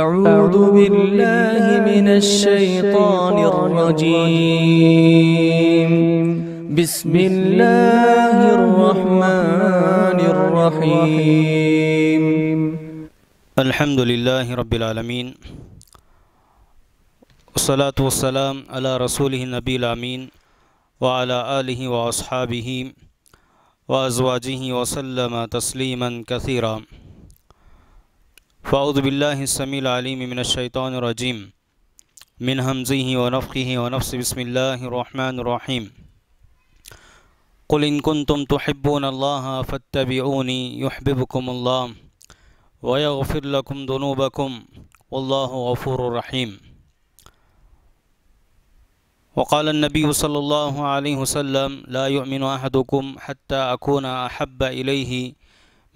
أعوذ بالله من الشيطان الرجيم بسم الله الرحمن الرحيم الحمد لله رب العالمين والصلاة والسلام على رسوله النبي الأمين وعلى آله وأصحابه وأزواجه وسلم تسليما كثيرا فأعوذ بالله السميع العليم من الشيطان الرجيم من همزه ونفخه ونفس بسم الله الرحمن الرحيم قل إن كنتم تحبون الله فاتبعوني يحببكم الله ويغفر لكم ذنوبكم والله غفور رحيم وقال النبي صلى الله عليه وسلم لا يؤمن أحدكم حتى أكون أحب إليه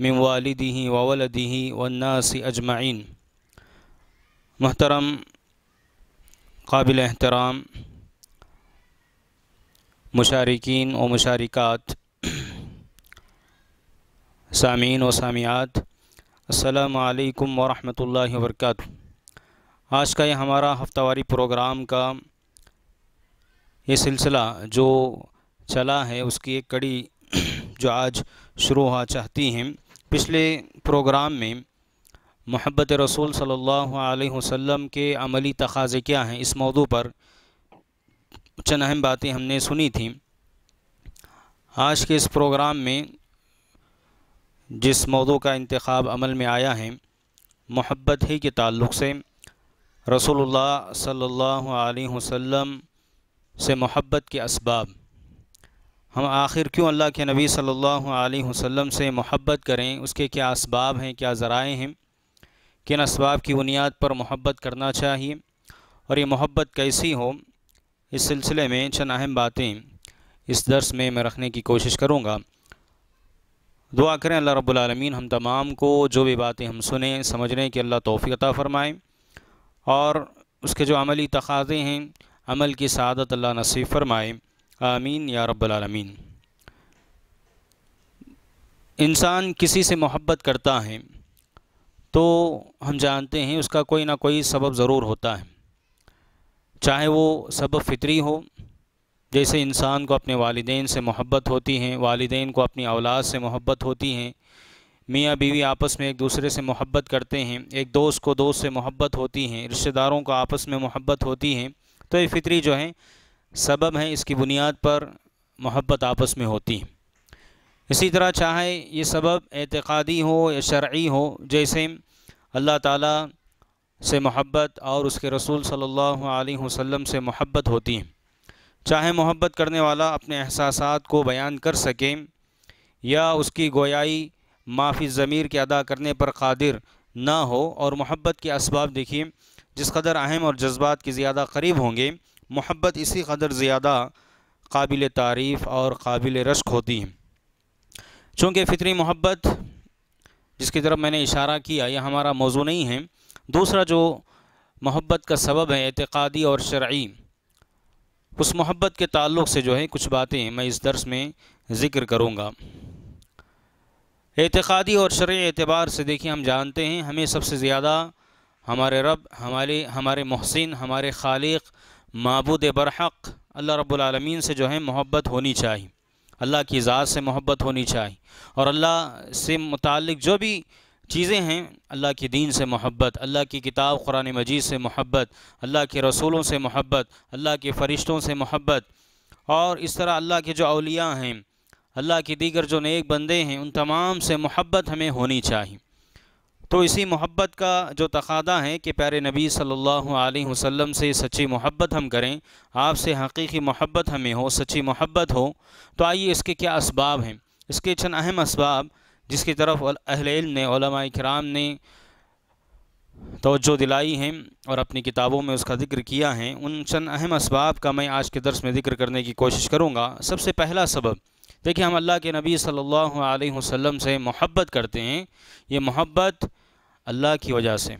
meme वालदी वलदी वन्नासी ajwain महतरम काबिल एहतराम मुशारकिन व मुशारकत सामीन व सामियात असलकम वरहमल वर्क आज का यह हमारा हफ्तावारी प्रोग्राम का ये सिलसिला जो चला है उसकी एक कड़ी जो आज शुरू होना चाहती हैं पिछले प्रोग्राम में मोहब्बत रसूल सल्लल्लाहु अलैहि वसल्लम के अमली तकाज़े क्या हैं इस मौदू पर चंद अहम बातें हमने सुनी थी आज के इस प्रोग्राम में जिस मौदू का इंतखब अमल में आया है मोहब्बत ही के ताल्लुक से रसूलुल्लाह सल्लल्लाहु अलैहि वसल्लम से मोहब्बत के इसबाब हम आखिर क्यों अल्लाह के नबी सल्लल्लाहु अलैहि वसल्लम से मोहब्बत करें उसके क्या इसबाब हैं क्या ज़राए हैं किन इसबाब की बुनियाद पर मोहब्बत करना चाहिए और ये मोहब्बत कैसी हो इस सिलसिले में चंद अहम बातें इस दर्स में मैं रखने की कोशिश करूँगा दुआ करें अल्लाह रब्बुल हम तमाम को जो भी बातें हम सुने समझने की अल्लाह तोफ़ी अता फ़रमाएँ और उसके जो अमली तकाज़े हैं अमल की सदत अल्लाह नसीब फ़रमाए आमीन या रबालमीन इंसान किसी से मोहब्बत करता है तो हम जानते हैं उसका कोई ना कोई सबब ज़रूर होता है चाहे वो सबब फ़ितरी हो जैसे इंसान को अपने वालदेन से मोहब्बत होती हैं वालदेन को अपनी औलाद से मोहब्बत होती हैं मियाँ बीवी आपस में एक दूसरे से मोहब्बत करते हैं एक दोस्त को दोस्त से मोहब्बत होती हैं रिश्तेदारों को आपस में मोहब्बत होती हैं तो ये फ़ितरी जो है सबब हैं इसकी बुनियाद पर मोहब्बत आपस में होती है इसी तरह चाहे ये सबब एतक़ादी हो या शर्य हो जैसे अल्लाह ताला से मोहब्बत और उसके रसूल सल्लल्लाहु अलैहि वसल्लम से मोहब्बत होती है चाहे मोहब्बत करने वाला अपने एहसास को बयान कर सके या उसकी गोयाई माफ़ी ज़मीर के अदा करने पर कादिर ना हो और मोहब्बत के इसबाब देखिए जिस कदर अहम और जज्बात के ज़्यादा करीब होंगे मोहब्बत इसी कदर ज़्यादा काबिल तारीफ़ और काबिल रश्क होती है चूँकि फ़ितरी मोहब्बत जिसकी तरफ मैंने इशारा किया यह हमारा मौजू नहीं है दूसरा जो मोहब्बत का सबब है एतक़ादी और शर्य उस मोहब्बत के ताल्लुक़ से जो है कुछ बातें मैं इस दर्स में ज़िक्र करूँगा एतक़ादी और शर्य एतबार से देखिए हम जानते हैं हमें सबसे ज़्यादा हमारे रब हमारे हमारे महसिन हमारे खालिक मबूद बरहक़ अल्लाह रब्लमीन से जो है मोहब्बत होनी चाहिए अल्लाह की ज़ात से मोहब्बत होनी चाहिए और अल्लाह से मुतक जो भी चीज़ें हैं अल्लाह के दीन से मोहब्बत अल्लाह की किताब कुरान मजीद से मोहब्बत अल्लाह के रसूलों से मोहब्बत अल्लाह के फ़रिश्तों से मोहब्बत और इस तरह अल्लाह के जो अलिया हैं अल्लाह के दीगर जो नेक बंदे हैं उन तमाम से मोहब्बत हमें होनी चाहिए तो इसी मोहब्बत का जो तकादा है कि प्यारे नबी सल्लल्लाहु अलैहि वसल्लम से सच्ची मोहब्बत हम करें आपसे हकीकी मोहब्बत हमें हो सच्ची मोहब्बत हो तो आइए इसके क्या इसबाब हैं इसके चंद अहम इसबाब जिसकी तरफ अहल ने कराम ने तोज्जो दिलाई है और अपनी किताबों में उसका जिक्र किया है उन चंद अहम इसबाब का मैं आज के दर्स में जिक्र करने की कोशिश करूँगा सबसे पहला सबब देखिए हम अल्लाह के नबी सल्लल्लाहु अलैहि वसल्लम से मोहब्बत करते हैं ये मोहब्बत अल्लाह की वजह से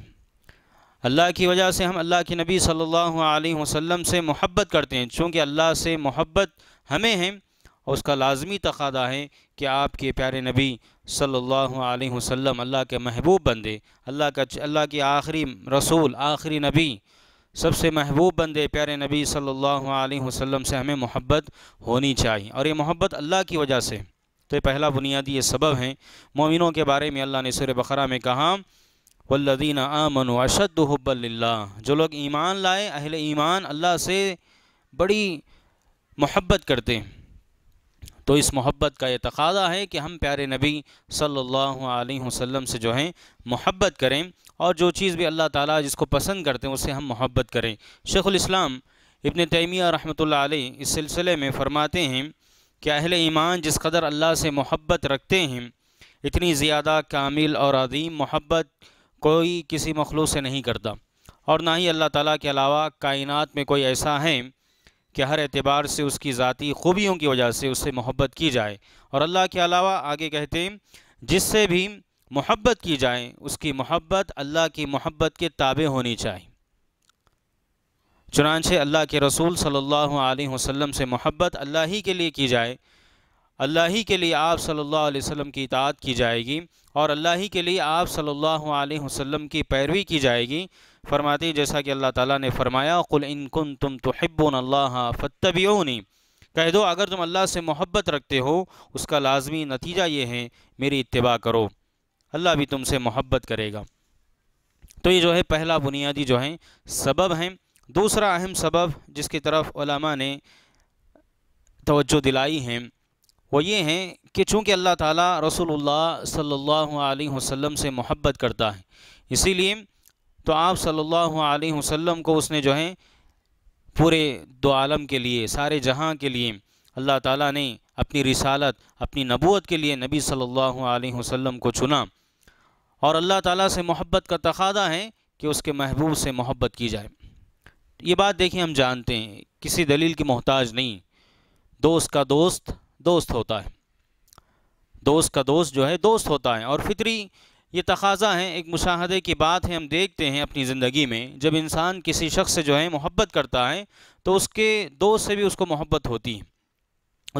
अल्लाह की वजह से हम अल्लाह के नबी सल्लल्लाहु अलैहि वसल्लम से मोहब्बत करते हैं चूँकि अल्लाह से मोहब्बत हमें है और उसका लाजमी तकादा है कि आपके प्यारे नबी सल्लल्लाहु अलैहि वसल्लम अल्लाह के महबूब बंदे अल्लाह का अल्लाह के आखिरी रसूल आखिरी नबी सबसे महबूब बंदे प्यारे नबी सल्लल्लाहु अलैहि वसल्लम से हमें मोहब्बत होनी चाहिए और ये मोहब्बत अल्लाह की वजह से तो ये पहला बुनियादी ये सबब है मोमिनों के बारे में अल्लाह ने सुर बकरा में कहा वल्लदीन आमन अशद हब्बल्ला जो लोग ईमान लाए अहल ईमान अल्लाह से बड़ी मोहब्बत करते हैं तो इस मोहब्बत का ये तकादा है कि हम प्यारे नबी सल्लल्लाहु अलैहि वसल्लम से जो है मोहब्बत करें और जो चीज़ भी अल्लाह ताला जिसको पसंद करते हैं उसे हम मोहब्बत करें शेख शेख़ुलस्लाम इबन तैमिया रहमत इस सिलसिले में फ़रमाते हैं कि अहल ईमान जिस कदर अल्लाह से मोहब्बत रखते हैं इतनी ज़्यादा कामिल और अदीम मोहब्बत कोई किसी मखलूक से नहीं करता और ना ही अल्लाह ताला के अलावा कायनात में कोई ऐसा है कि हर एतबार से उसकी ज़ाती खूबियों की वजह से उससे मोहब्बत की जाए और अल्लाह के अलावा आगे कहते हैं जिससे भी मोहब्बत की जाए उसकी मोहब्बत अल्लाह की मोहब्बत के ताबे होनी चाहिए चुनानचे अल्लाह के रसूल सल्लल्लाहु अलैहि वसल्लम से मोहब्बत अल्लाह ही के लिए की जाए अल्लाह ही के लिए आप सल्लल्लाहु अलैहि वसल्लम की इतात की जाएगी और अल्लाह ही के लिए आप सल्लल्लाहु अलैहि वसल्लम की पैरवी की जाएगी फ़रमाती जैसा कि अल्लाह ताला ने फरमाया कुल कुन तुम तो हिब्बुन अल्लाह कह दो अगर तुम अल्लाह से मोहब्बत रखते हो उसका लाजमी नतीजा ये है मेरी इतबा करो अल्लाह भी तुमसे मोहब्बत करेगा तो ये जो है पहला बुनियादी जो है सबब हैं दूसरा अहम सबब जिसकी तरफ ने तोज्जो दिलाई हैं वो ये हैं कि चूँकि अल्लाह ताला रसूलुल्लाह सल्लल्लाहु अलैहि वसल्लम से मोहब्बत करता है इसीलिए तो आप सल्लल्लाहु अलैहि वसल्लम को उसने जो है पूरे दो आलम के लिए सारे जहाँ के लिए अल्लाह ताला ने अपनी रिसालत अपनी नबूत के लिए नबी सल्लल्लाहु अलैहि वसल्लम को चुना और अल्लाह ताला से मोहब्बत का तकादा है कि उसके महबूब से मोहब्बत की जाए ये बात देखिए हम जानते हैं किसी दलील की मोहताज नहीं दोस्त का दोस्त दोस्त होता है दोस्त का दोस्त जो है दोस्त होता है और फितरी ये तकाजा है एक मुशाहदे की बात है हम देखते हैं अपनी ज़िंदगी में जब इंसान किसी शख्स से जो है मोहब्बत करता है तो उसके दोस्त से भी उसको मोहब्बत होती है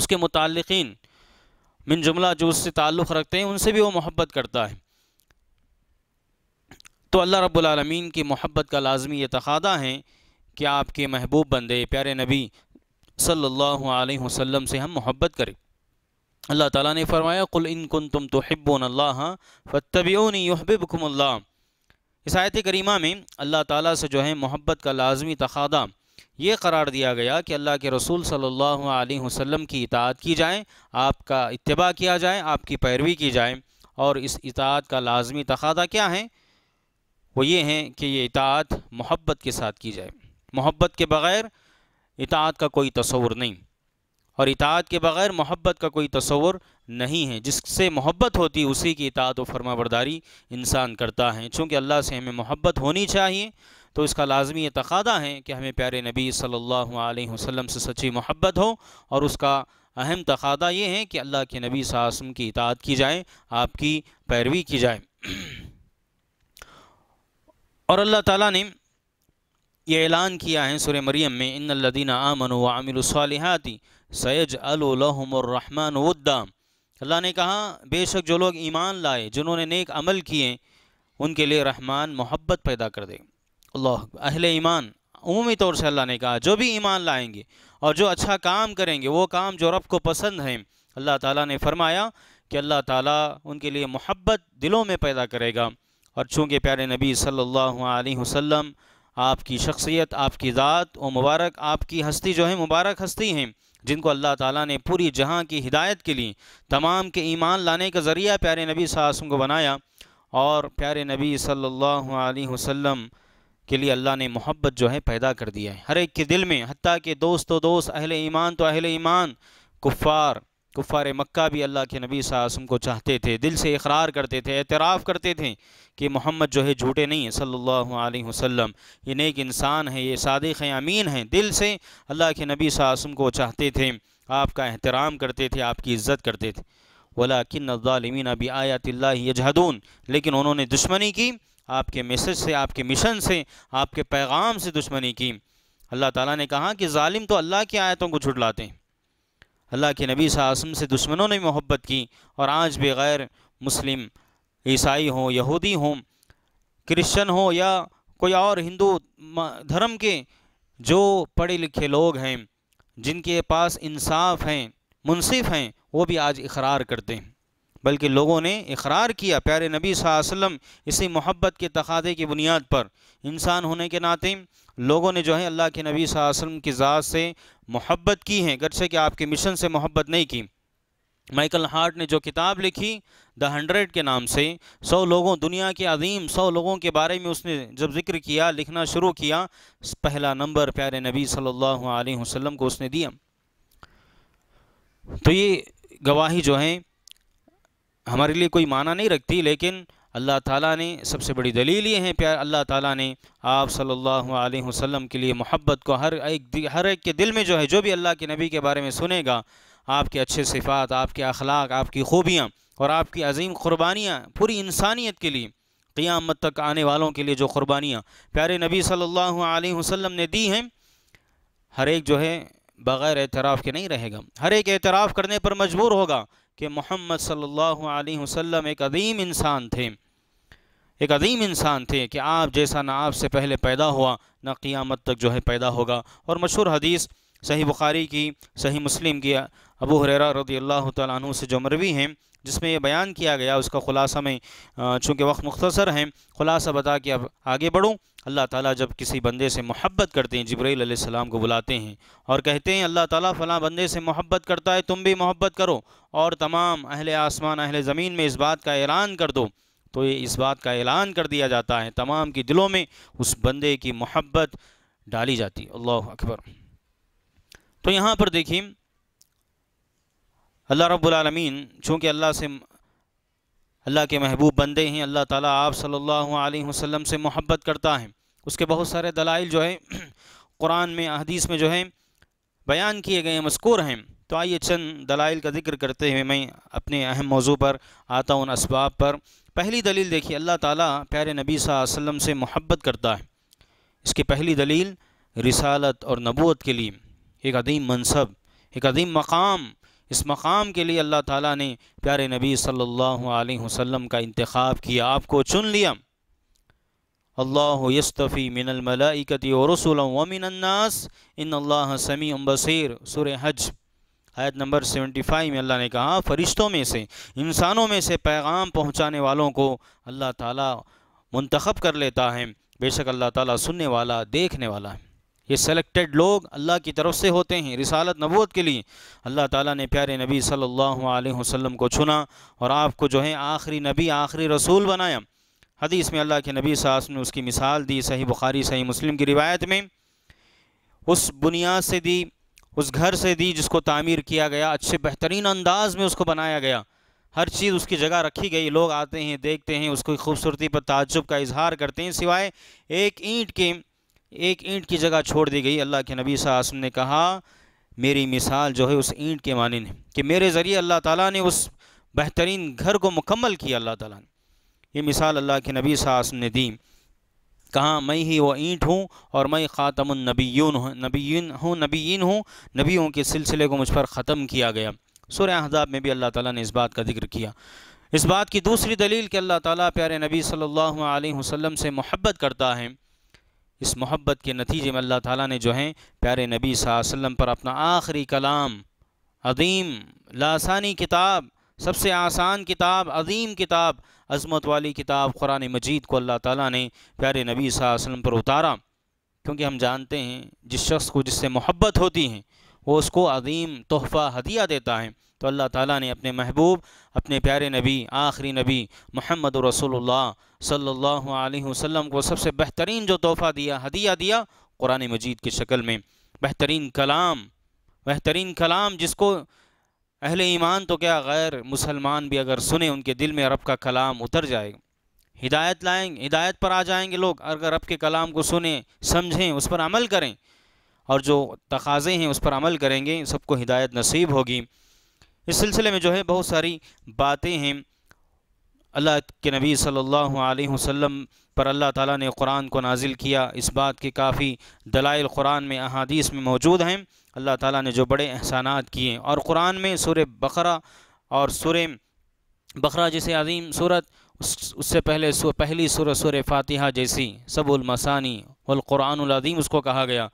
उसके मुतालिकीन मिन जुमला जो उससे ताल्लुक़ रखते हैं उनसे भी वो मोहब्बत करता है तो अल्लाह रब्बुल रबालमीन की मोहब्बत का लाजमी ये तकादा है कि आपके महबूब बंदे प्यारे नबी सल्लल्लाहु अलैहि वसल्लम से हम मोहब्बत करें अल्लाह ताला ने फरमाया कुल इन कन तुम तो हिब्बन अल्लाह फ़तबियोनी यहबिबकुमल्ला इस आयत करीमा में अल्लाह ताला से जो है मोहब्बत का लाजमी तखादा ये करार दिया गया कि अल्लाह के रसूल सल्लल्लाहु अलैहि वसल्लम की इतात की जाए आपका इत्तबा किया जाए आपकी पैरवी की जाए और इस इतात का लाजमी तखादा क्या है वो ये हैं कि ये इतात मोहब्बत के साथ की जाए मोहब्बत के बग़ैर इतात का कोई तस्वर नहीं और इतात के बग़ैर मोहब्बत का कोई तस्वर नहीं है जिससे मोहब्बत होती उसी की इतात व फरमाबरदारी इंसान करता है चूँकि अल्लाह से हमें मोहब्बत होनी चाहिए तो इसका लाजमी तकादा है कि हमें प्यारे नबी सल्लल्लाहु अलैहि वसल्लम से सच्ची मोहब्बत हो और उसका अहम तकादा ये है कि अल्लाह के नबी सासम की इतात की जाए आपकी पैरवी की जाए और अल्लाह ताला ने ये ऐलान किया है सुर मरियम में इन लदीन आमन वामिलसालहती सैज अलहमरहमान उद्दाम अल्लाह ने कहा बेशक जो लोग ईमान लाए जिन्होंने नेक अमल किए उनके लिए रहमान मोहब्बत पैदा कर दे अल्लाह अहल ईमान अमूमी तौर से अल्लाह ने कहा जो भी ईमान लाएंगे और जो अच्छा काम करेंगे वो काम जो रब को पसंद हैं अल्लाह ताला ने फरमाया कि अल्लाह ताला उनके लिए मोहब्बत दिलों में पैदा करेगा और चूँकि प्यारे नबी सल्लल्लाहु अलैहि वसल्लम आपकी शख्सियत आपकी ज़ात और मुबारक आपकी हस्ती जो है मुबारक हस्ती हैं जिनको अल्लाह ताला ने पूरी जहां की हिदायत के लिए तमाम के ईमान लाने का ज़रिया प्यारे नबी सासम को बनाया और प्यारे नबी सल्लल्लाहु अलैहि वसल्लम के लिए अल्लाह ने मोहब्बत जो है पैदा कर दिया है हर एक के दिल में हती के दोस्त तो दोस्त अहल ईमान तो अहल ईमान कुफ़ार कुफ़ार मक्का भी अल्लाह के नबी सासम को चाहते थे दिल से इकरार करते थे एतराफ़ करते थे कि मोहम्मद जो है झूठे नहीं हैं सल्लल्लाहु अलैहि वसल्लम ये नेक इंसान है ये सादिक हैं अमीन हैं दिल से अल्लाह के नबी सासम को चाहते थे आपका एहतराम करते थे आपकी इज़्ज़त करते थे वला किन्न ालमीन अभी आयात यजहदून लेकिन उन्होंने दुश्मनी की आपके मैसेज से आपके मिशन से आपके पैगाम से दुश्मनी की अल्लाह ताला ने कहा कि ालिम तो अल्लाह की आयतों को झुटलाते हैं अल्लाह के नबी आसम से दुश्मनों ने मोहब्बत की और आज भी गैर मुस्लिम ईसाई हों यहूदी हों क्रिश्चन हो या कोई और हिंदू धर्म के जो पढ़े लिखे लोग हैं जिनके पास इंसाफ हैं मुनसिफ हैं वो भी आज इकरार करते हैं बल्कि लोगों ने इकरार किया प्यारे नबी वसल्लम इसी मोहब्बत के तकादे की बुनियाद पर इंसान होने के नाते लोगों ने जो है अल्लाह के नबी वसल्लम की ज़ात से मोहब्बत की है से कि आपके मिशन से मोहब्बत नहीं की माइकल हार्ट ने जो किताब लिखी द हंड्रेड के नाम से सौ लोगों दुनिया के अजीम सौ लोगों के बारे में उसने जब जिक्र किया लिखना शुरू किया पहला नंबर प्यारे नबी सल्लल्लाहु अलैहि वसल्लम को उसने दिया तो ये गवाही जो है हमारे लिए कोई माना नहीं रखती लेकिन अल्लाह ताला ने सबसे बड़ी दलील ये हैं प्यार अल्लाह ताला ने आप सल्लल्लाहु अलैहि वसल्लम के लिए मोहब्बत को हर एक हर एक के दिल में जो है जो भी अल्लाह के नबी के बारे में सुनेगा आपके अच्छे सिफात आपके अखलाक आपकी खूबियाँ और आपकी अजीम क़ुरबानियाँ पूरी इंसानियत के लिए क़ियामत तक आने वालों के लिए जो क़ुरबानियाँ प्यारे नबी सल्लल्लाहु अलैहि वसल्लम ने दी हैं हर एक जो है बग़ैर एतराफ़ के नहीं रहेगा हर एक एतराफ़ करने पर मजबूर होगा कि मोहम्मद सल्लल्लाहु अलैहि वसल्लम एक अदीम इंसान थे एक अदीम इंसान थे कि आप जैसा ना आपसे पहले पैदा हुआ ना क़ियामत तक जो है पैदा होगा और मशहूर हदीस सही बुखारी की सही मुस्लिम की अबू हरेरा रदी अल्लाह तु से जो मरवी हैं जिसमें यह बयान किया गया उसका ख़ुलासा में चूँकि वक्त मुख्तसर हैं ख़ुलासा बता कि अब आगे बढ़ूँ अल्लाह ताला जब किसी बंदे से मोहब्बत करते हैं जब्राईल सलाम को बुलाते हैं और कहते हैं अल्लाह ताला फ़लाँ बंदे से मोहब्बत करता है तुम भी मोहब्बत करो और तमाम अहल आसमान अहल ज़मीन में इस बात का ऐलान कर दो तो ये इस बात का ऐलान कर दिया जाता है तमाम के दिलों में उस बंदे की मोहब्बत डाली जाती है अल्लाह अकबर तो यहाँ पर देखिए अल्लाह रब्बुलमीन चूँकि अल्लाह से अल्लाह के महबूब बंदे हैं अल्लाह ताला आप सल्लल्लाहु अलैहि वसल्लम से मोहब्बत करता है उसके बहुत सारे दलाइल जो है कुरान में अहदीस में जो है बयान किए गए मस्कूर हैं तो आइए चंद दलाइल का जिक्र करते हुए मैं अपने अहम मौजू पर आता हूँ इसबाब पर पहली दलील देखिए अल्लाह ताली प्यारे नबी वसल्लम से मोहब्बत करता है इसकी पहली दलील रिसालत और नबूत के लिए एक अदीम मनसब एक अदीम मकाम इस मकाम के लिए अल्लाह ताला ने प्यारे नबी सल्लल्लाहु अलैहि वसल्लम का इंतखब किया आपको चुन लिया अल्लाह यस्तफ़ी मिनलमलाइकती और रसूल वमिनन्नास इन अल्लाह समी बसीर सुर हज आयत नंबर 75 में अल्लाह ने कहा फ़रिश्तों में से इंसानों में से पैगाम पहुँचाने वालों को अल्लाह ताला मुंतखब कर लेता है बेशक अल्लाह ताला सुनने वाला देखने वाला है ये सेलेक्टेड लोग अल्लाह की तरफ से होते हैं रिसालत नबूत के लिए अल्लाह ताला ने प्यारे नबी सल्लल्लाहु अलैहि वसल्लम को चुना और आपको जो है आखिरी नबी आखिरी रसूल बनाया हदीस में अल्लाह के नबी सास ने उसकी मिसाल दी सही बुखारी सही मुस्लिम की रिवायत में उस बुनियाद से दी उस घर से दी जिसको तामीर किया गया अच्छे बेहतरीन अंदाज में उसको बनाया गया हर चीज़ उसकी जगह रखी गई लोग आते हैं देखते हैं उसकी खूबसूरती पर ताजुब का इजहार करते हैं सिवाय एक ईंट के एक ईंट की जगह छोड़ दी गई अल्लाह के नबी सासम ने कहा मेरी मिसाल जो है उस ईंट के मानन कि मेरे ज़रिए अल्लाह ताला ने उस बेहतरीन घर को मुकम्मल किया अल्लाह ताला ने ये मिसाल अल्लाह के नबी सासम ने दी कहा मैं ही वो ईंट हूँ और मैं ख़ातमनबीन हूँ नबीन हूँ नबीन हूँ नबियों के सिलसिले को मुझ पर ख़त्म किया गया सुर अहजाब में भी अल्लाह ताली ने इस बात का जिक्र किया इस बात की दूसरी दलील कि अल्लाह ताला प्यारे नबी सल्लल्लाहु अलैहि वसल्लम से मोहब्बत करता है इस मोहब्बत के नतीजे में अल्लाह ताला ने जो है प्यारे नबी वसल्लम पर अपना आखिरी कलाम अदीम लासानी किताब सबसे आसान किताब अदीम किताब अजमत वाली किताब कुरान मजीद को अल्लाह ताला ने प्यारे नबी वसल्लम पर उतारा क्योंकि हम जानते हैं जिस शख्स को जिससे मोहब्बत होती है वो उसको अदीम तोहफ़ा हदिया देता है तो अल्लाह ताला ने अपने महबूब अपने प्यारे नबी आखिरी नबी मोहम्मद रसोल्ला सल्लल्लाहु अलैहि वसल्लम को सबसे बेहतरीन जो तोहफ़ा दिया हदिया दिया कुरान मजीद की शक्ल में बेहतरीन कलाम बेहतरीन कलाम जिसको अहल ईमान तो क्या गैर मुसलमान भी अगर सुने उनके दिल में रब का कलाम उतर जाए हिदायत लाएंगे हिदायत पर आ जाएंगे लोग अगर रब के कलाम को सुने समझें उस पर अमल करें और जो तकाज़े हैं उस पर अमल करेंगे सबको हिदायत नसीब होगी इस सिलसिले में जो है बहुत सारी बातें हैं अल्लाह के नबी सल्लल्लाहु अलैहि वसल्लम पर अल्लाह ताला ने कुरान को नाजिल किया इस बात के काफ़ी दलाइल कुरान में अहादीस में मौजूद हैं अल्लाह ताला ने जो बड़े एहसानात किए और कुरान में सुर बकरा और सुर बकरा जैसे अजीम सूरत उस, उससे पहले सु, पहली सूरत सुर फातिहा जैसी सबुलमसानी वक़ुरानदीम उसको कहा गया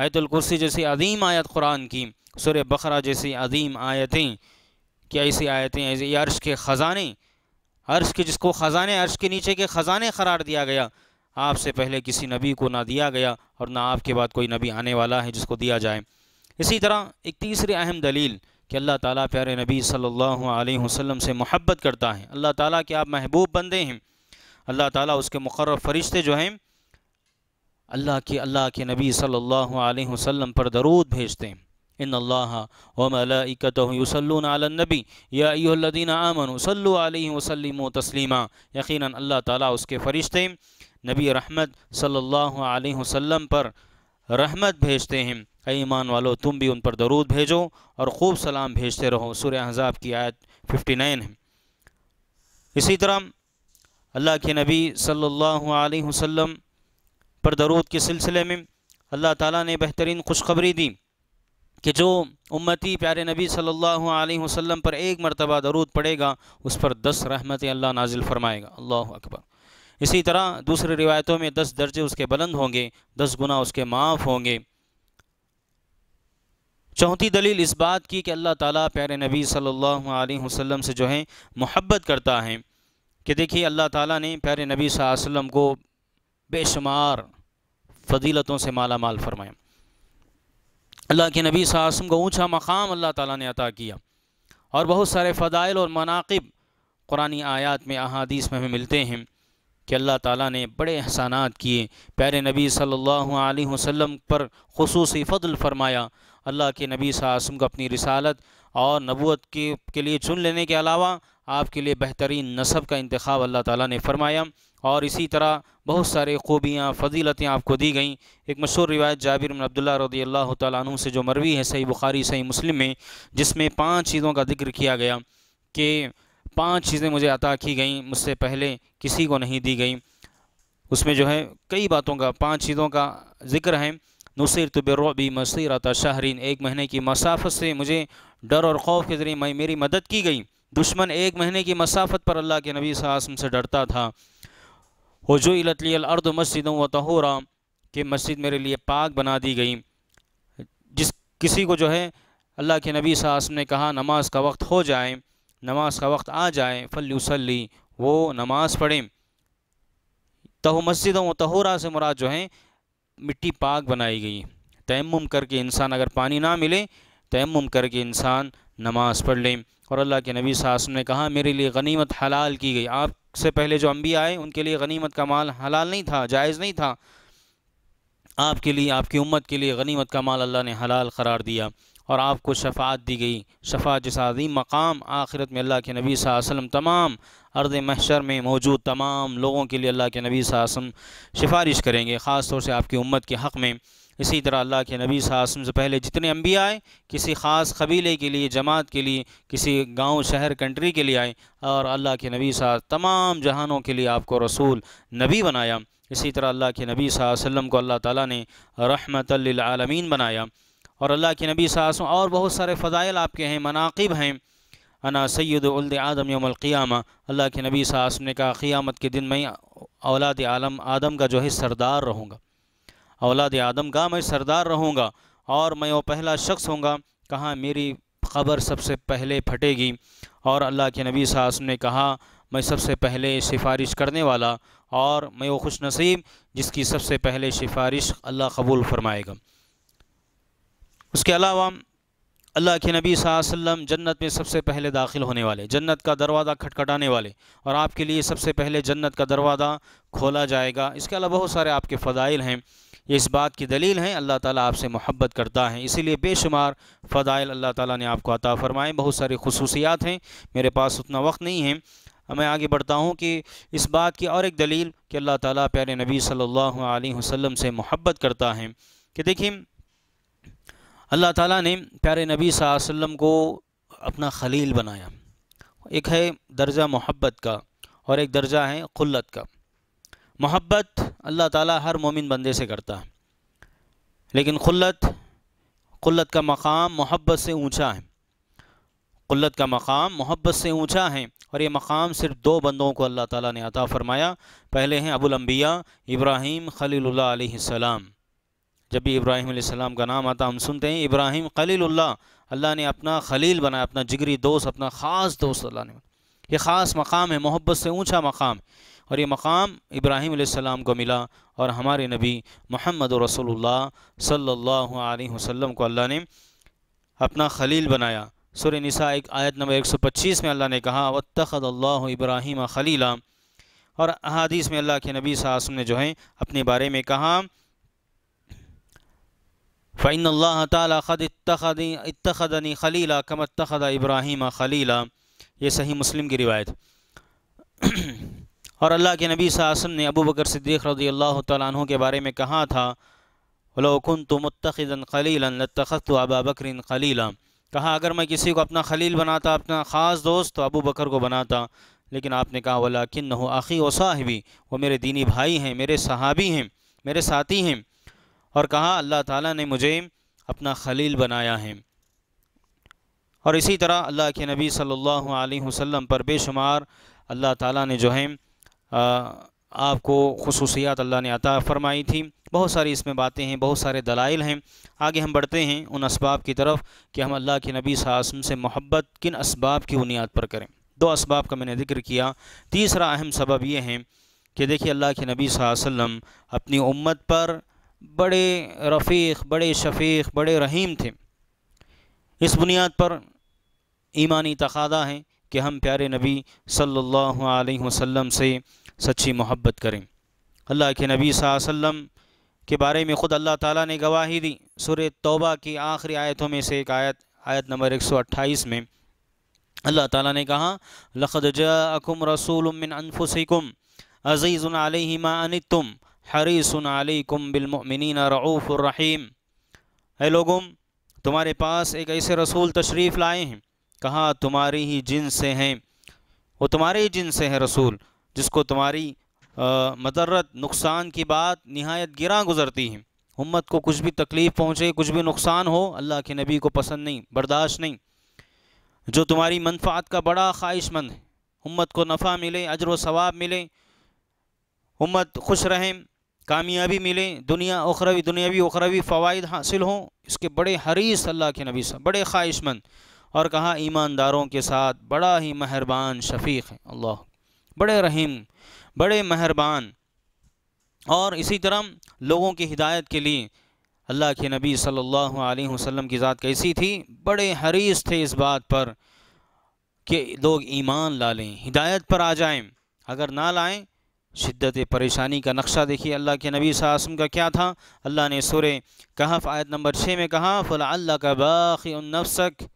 आयतुल कुर्सी जैसी अजीम आयत कुरान की सुर बकरा जैसी अजीम आयतें कि ऐसी आयतें ऐसे अर्श के ख़ज़ाने अर्श के जिसको ख़ज़ाने अर्श के नीचे के ख़ज़ाने करार दिया गया आपसे पहले किसी नबी को ना दिया गया और ना आपके बाद कोई नबी आने वाला है जिसको दिया जाए इसी तरह एक तीसरी अहम दलील कि अल्लाह ताला प्यारे नबी सल्लल्लाहु अलैहि वसल्लम से मोहब्बत करता है अल्लाह ताला के आप महबूब बंदे हैं अल्लाह ताला उसके मुकर फरिश्ते जो हैं अल्लाह के अल्लाह के नबी सल्लल्लाहु अलैहि वसल्लम पर दरूद भेजते हैं इन अल्लाह व मलाइकत युसल्लून अलनबी या अय्युहल्लदीन आमनु सल्लु अलैहि वसल्लिम तस्लीमा यकीनन अल्लाह ताला उसके फरिश्ते नबी रहमत सल्लल्लाहु अलैहि वसल्लम पर रहमत भेजते हैं अ ईमान वालो तुम भी उन पर दरूद भेजो और खूब सलाम भेजते रहो सुर हज़ाब की आयत 59 है इसी तरह अल्लाह के नबी सल्लल्लाहु अलैहि वसल्लम पर दरूद के सिलसिले में अल्लाह ताला ने बेहतरीन खुशखबरी दी कि जो उम्मती प्यारे नबी सल्लल्लाहु अलैहि वसल्लम पर एक मरतबा दरूद पड़ेगा उस पर दस रहमत अल्लाह नाजिल फरमाएगा अल्लाह अकबर इसी तरह दूसरी रिवायतों में दस दर्जे उसके बुलंद होंगे दस गुना उसके माफ़ होंगे चौथी दलील इस बात की कि अल्लाह ताला प्यारे नबी सल्लल्लाहु अलैहि वसल्लम से जो है मोहब्बत करता है कि देखिए अल्लाह ताला ने प्यारे नबी वसल्लम को बेशुमार फजीलतों से माला माल फरमाया अल्लाह के नबी सासम को ऊँचा मकाम अल्लाह ताला ने अता किया और बहुत सारे फ़दाइल और मनाकब कुरानी आयात में अहादीस में हमें मिलते हैं कि अल्लाह ताला ने बड़े एहसानात किए प्यारे नबी सल्लल्लाहु अलैहि वसल्लम पर खसूस फ़दल फरमाया अल्लाह के नबी सासम को अपनी रिसालत और नबूत के, के लिए चुन लेने के अलावा आपके लिए बेहतरीन नसब का इंतखब अल्लाह ताला ने फरमाया और इसी तरह बहुत सारे खूबियाँ फजीलतें आपको दी गईं एक मशहूर रिवायत जाबिर अब्दुल्ला रदी अल्लाह तु से जो मरवी है सही बुखारी सही मुस्लिम में जिसमें पाँच चीज़ों का जिक्र किया गया कि पाँच चीज़ें मुझे अता की गईं मुझसे पहले किसी को नहीं दी गईं उसमें जो है कई बातों का पाँच चीज़ों का जिक्र है नसर तबी मसीरत शाहरीन एक महीने की मसाफत से मुझे डर और खौफ के ज़रिए मेरी मदद की गई दुश्मन एक महीने की मसाफत पर अल्लाह के नबी सासम से डरता था वजो अर्द मस्जिद व तहूरा कि मस्जिद मेरे लिए पाक बना दी गई जिस किसी को जो है अल्लाह के नबी साहब ने कहा नमाज का वक्त हो जाए नमाज का वक्त आ जाए फलूसली वो नमाज़ पढ़ें तह मस्जिद व तहूरा से मुराद जो है मिट्टी पाक बनाई गई तयम करके इंसान अगर पानी ना मिले तयम करके इंसान नमाज़ पढ़ लें और अल्लाह के नबी साहब ने कहा मेरे लिए गनीमत हलाल की गई आप से पहले जो अम्बी आए उनके लिए गनीमत का माल हलाल नहीं था जायज़ नहीं था आपके लिए आपकी उम्मत के लिए गनीमत का माल अल्लाह ने हलाल करार दिया और आपको शफात दी गई शफात जैसा अजीम मकाम आखिरत में अल्लाह के नबी वसम तमाम अर्द महशर में मौजूद तमाम लोगों के लिए अल्लाह के नबी वसम सिफारिश करेंगे ख़ास तौर से आपकी उम्मत के हक़ में इसी तरह अल्लाह के नबी सासम से पहले जितने अम्बिया आए किसी ख़ास कबीले के लिए जमात के लिए किसी गांव शहर कंट्री के लिए आए और अल्लाह के नबी सा तमाम जहानों के लिए आपको रसूल नबी बनाया इसी तरह अल्लाह के नबी वसल्लम को अल्लाह ताली ने रहमत आलमीन बनाया और अल्लाह के नबी सासों और बहुत सारे फ़ज़ाइल आपके हैं मनाकब हैं अना सैद आदम यमलक़ियामा अल्लाह के नबी सासम ने कहा क़ियामत के दिन मैं औलाद आलम आदम का जो है सरदार रहूँगा औलाद आदम का मैं सरदार रहूँगा और मैं वो पहला शख्स होंगा कहाँ मेरी खबर सबसे पहले फटेगी और अल्लाह के नबी सास ने कहा मैं सबसे पहले सिफारिश करने वाला और मैं वो खुश नसीब जिसकी सबसे पहले सिफारिश अल्लाह कबूल फरमाएगा उसके अलावा अल्लाह के नबी सल्लम जन्नत में सबसे पहले दाखिल होने वाले जन्नत का दरवाज़ा खटखटाने वाले और आपके लिए सबसे पहले जन्नत का दरवाज़ा खोला जाएगा इसके अलावा बहुत सारे आपके फ़दाइल हैं ये इस बात की दलील हैं अल्लाह ताला आपसे मोहब्बत करता है इसीलिए बेशुमार फ़दाइल अल्लाह ताला ने आपको अता फ़रमाए बहुत सारी खसूसियात हैं मेरे पास उतना वक्त नहीं है मैं आगे बढ़ता हूँ कि इस बात की और एक दलील कि अल्लाह ताला प्यारे नबी सल्लल्लाहु अलैहि वसल्लम से मोहब्बत करता है कि देखिए अल्लाह ताला ने प्यारे नबी वसल्लम को अपना खलील बनाया एक है दर्जा मोहब्बत का और एक दर्जा है क़ुल्लत का मोहब्बत अल्लाह ताला हर मोमिन बंदे से करता है लेकिन ख़ुल्लत खुल्लत का मकाम मोहब्बत से ऊंचा है खुल्लत का मकाम मोहब्बत से ऊंचा है और ये मकाम सिर्फ दो बंदों को अल्लाह ताला ने अता फ़रमाया पहले हैं अबुलम्बिया इब्राहीम खलील्लाम जब भी इब्राहिम सलाम का नाम आता हम सुनते हैं इब्राहिम खलील्ला अल्लाह ने अपना खलील बनाया अपना जिगरी दोस्त अपना ख़ास दोस्त अल्लाह ने ये ख़ास मकाम है मोहब्बत से ऊँचा मकाम और ये मकाम इब्राहीम सलाम को मिला और हमारे नबी मोहम्मद रसोल्ला सल्लल्लाहु अलैहि वसल्लम को अल्लाह ने अपना खलील बनाया सुर निसा एक आयत नंबर 125 में अल्लाह ने कहा वतखद अल्लाह इब्राहिम खलीला और अहादीस में अल्लाह के नबी सासम ने जो है अपने बारे में कहा फ़ैन अल्लाह तद इतखदनी खलीला कम तखद इब्राहिम खलीला ये सही मुस्लिम की रिवायत और अल्लाह के नबी सासम ने अबू बकर सिद्दीक़ रजी अल्लाह तु के बारे में कहा था लोकुन तो मुतखन खलीलन लतखत तो अबा बकर खलीला कहा अगर मैं किसी को अपना खलील बनाता अपना ख़ास दोस्त तो अबू बकर को बनाता लेकिन आपने कहा वाला किन न हो आखी व साहिबी वो मेरे दीनी भाई हैं मेरे सहाबी हैं मेरे साथी हैं और कहा अल्लाह ताला ने मुझे अपना खलील बनाया है और इसी तरह अल्लाह के नबी सल्लल्लाहु अलैहि वसल्लम पर बेशुमार अल्लाह ताला ने जो है आपको खसूसियात अल्लाह ने अता फ़रमाई थी बहुत सारी इसमें बातें हैं बहुत सारे दलाइल हैं आगे हम बढ़ते हैं उन असबाब की तरफ कि हम अल्लाह के नबी सासम से मोहब्बत किन असबाब की बुनियाद पर करें दो असबाब का मैंने जिक्र किया तीसरा अहम सबब ये है कि देखिए अल्लाह के नबी वसम अपनी उम्मत पर बड़े रफ़ीक बड़े शफीक बड़े रहीम थे इस बुनियाद पर ईमानी तकादा हैं कि हम प्यारे नबी सल्लल्लाहु अलैहि वसल्लम से सच्ची मोहब्बत करें अल्लाह के नबी सल्लम के बारे में ख़ुद अल्लाह ताला ने गवाही दी सुर तौबा की आखिरी आयतों में से एक आयत आयत नंबर 128 में अल्लाह ताला ने कहा लखद जाकुम रसूलमिन अनफुसिकुम अज़ीज़ुन अलैहिमा अनितुम हरीसन कुम बिलमिन रऊफ़ुररहीम ए लोगों तुम्हारे पास एक ऐसे रसूल तशरीफ़ लाए हैं कहा तुम्हारी ही जिन से हैं वो तुम्हारे ही जिन से हैं रसूल जिसको तुम्हारी मदरत नुकसान की बात नहायत गिरा गुज़रती है उम्मत को कुछ भी तकलीफ़ पहुँचे कुछ भी नुकसान हो अल्लाह के नबी को पसंद नहीं बर्दाश्त नहीं जो तुम्हारी मनफात का बड़ा ख्वाहिशमंद है उम्मत को नफ़ा मिले अजर वाब मिले उम्मत खुश रहें कामयाबी मिले दुनिया उखरवी दुनियावी उखरवी फ़वाद हासिल हों इसके बड़े हरीस अल्लाह के नबी साहब बड़े ख्वाहिशमंद और कहा ईमानदारों के साथ बड़ा ही मेहरबान शफीक है अल्लाह बड़े रहीम बड़े मेहरबान और इसी तरह लोगों की हिदायत के लिए अल्लाह के नबी सल्लल्लाहु अलैहि वसल्लम की ज़ात कैसी थी बड़े हरीस थे इस बात पर कि लोग ईमान ला लें हिदायत पर आ जाएं अगर ना लाएं शिद्दत परेशानी का नक्शा देखिए अल्लाह के नबी सासम का क्या था अल्लाह ने सुर कहफ आयत नंबर छः में कहा फ़ला का बाक़ी उन नफसक